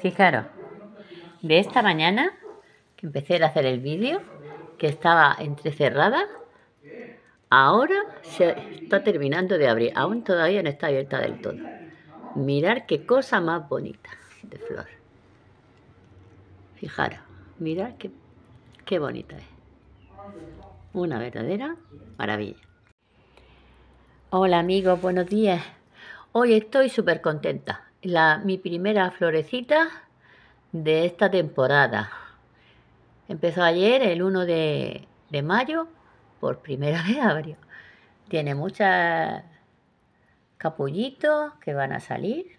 Fijaros, de esta mañana que empecé a hacer el vídeo, que estaba entrecerrada, ahora se está terminando de abrir. Aún todavía no está abierta del todo. Mirar qué cosa más bonita de flor. Fijaros, mirar qué, qué bonita es. Una verdadera maravilla. Hola amigos, buenos días. Hoy estoy súper contenta la, mi primera florecita de esta temporada. Empezó ayer, el 1 de, mayo, por primera vez abrió. Tiene muchas capullitos que van a salir.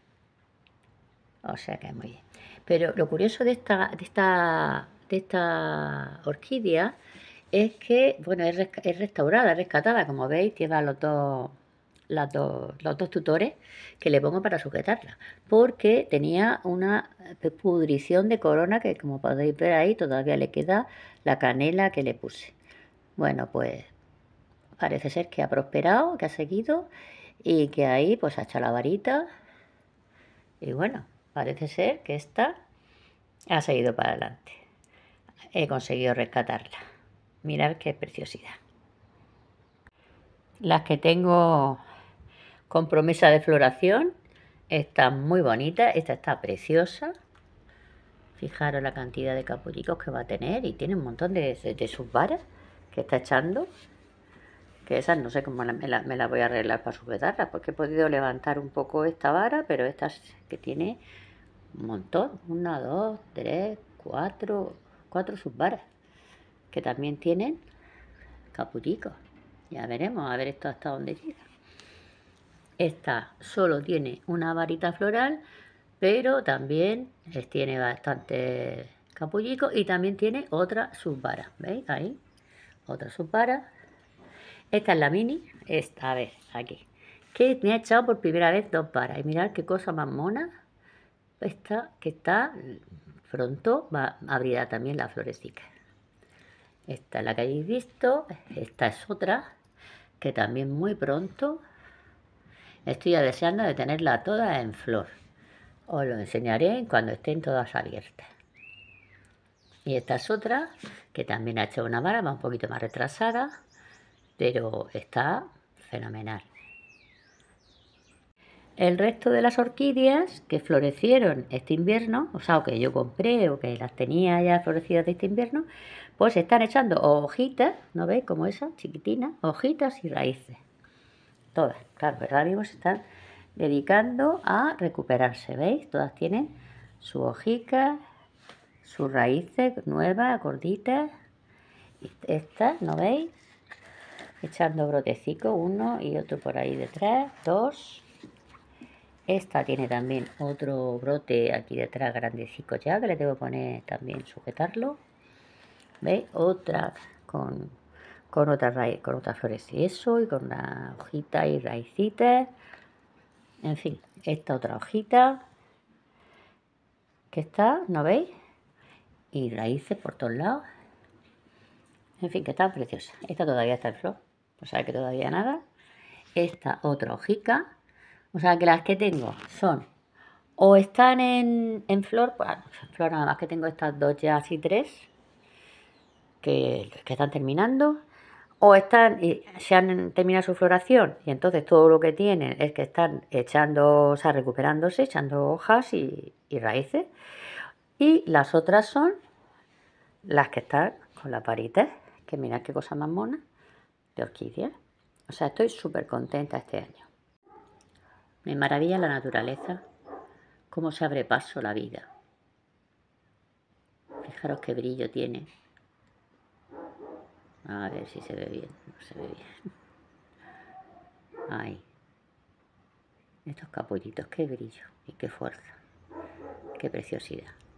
O sea que es muy bien. Pero lo curioso de esta, de esta, de esta orquídea es que, bueno, es, restaurada, rescatada, como veis, lleva los dos las los dos tutores que le pongo para sujetarla, porque tenía una pudrición de corona que como podéis ver ahí todavía le queda la canela que le puse. Bueno, pues parece ser que ha prosperado, que ha seguido y que ahí pues ha hecho la varita y bueno, parece ser que esta ha seguido para adelante. He conseguido rescatarla. Mirad qué preciosidad. Las que tengo con promesa de floración. Está muy bonita, esta está preciosa. Fijaros la cantidad de capullicos que va a tener y tiene un montón de, subvaras que está echando. Que esas no sé cómo me, las voy a arreglar para sujetarlas, porque he podido levantar un poco esta vara, pero esta que tiene un montón, una, dos, tres, cuatro, cuatro subvaras, que también tienen capullicos. Ya veremos, a ver esto hasta dónde llega. Esta solo tiene una varita floral, pero también eh, tiene bastante capullico y también tiene otra subvara. ¿Veis? Ahí, otra subvara. Esta es la mini. Esta, vez aquí. Que me ha echado por primera vez dos varas. Y mirad qué cosa más mona. Esta que está pronto va, a abrir también la florecita. Esta es la que habéis visto. Esta es otra que también muy pronto Estoy deseando de tenerla toda en flor. Os lo enseñaré cuando estén todas abiertas. Y esta es otra, que también ha hecho una vara, va un poquito más retrasada, pero está fenomenal. El resto de las orquídeas que florecieron este invierno, o sea, o que yo compré o que las tenía ya florecidas este invierno, pues están echando hojitas, ¿no veis? Como esas? chiquitina, hojitas y raíces claro, pero ahora se están dedicando a recuperarse, ¿veis? Todas tienen su hojica, sus raíces nuevas, gorditas. Estas, ¿no veis? Echando brotecico, uno y otro por ahí detrás, dos. Esta tiene también otro brote aquí detrás, grandecico ya, que le que poner también sujetarlo. ¿Veis? Otra con con otras con otras flores y eso, y con una hojita y raicitas. En fin, esta otra hojita que está, ¿no veis? Y raíces por todos lados. En fin, que está preciosa. Esta todavía está en flor, o sea que todavía nada. Esta otra hojica, o sea que las que tengo son o están en, flor, Bueno, pues, en flor nada más que tengo estas dos ya así tres, que, que están terminando, o están se han terminado su floración y entonces todo lo que tienen es que están echando, o sea, recuperándose, echando hojas y, raíces. Y las otras son las que están con las varitas, que mirad qué cosa más mona, de orquídea. O sea, estoy súper contenta este año. Me maravilla la naturaleza, cómo se abre paso la vida. Fijaros qué brillo tiene a ver si se ve bien. No se ve bien. ay Estos capullitos, qué brillo y qué fuerza. Qué preciosidad.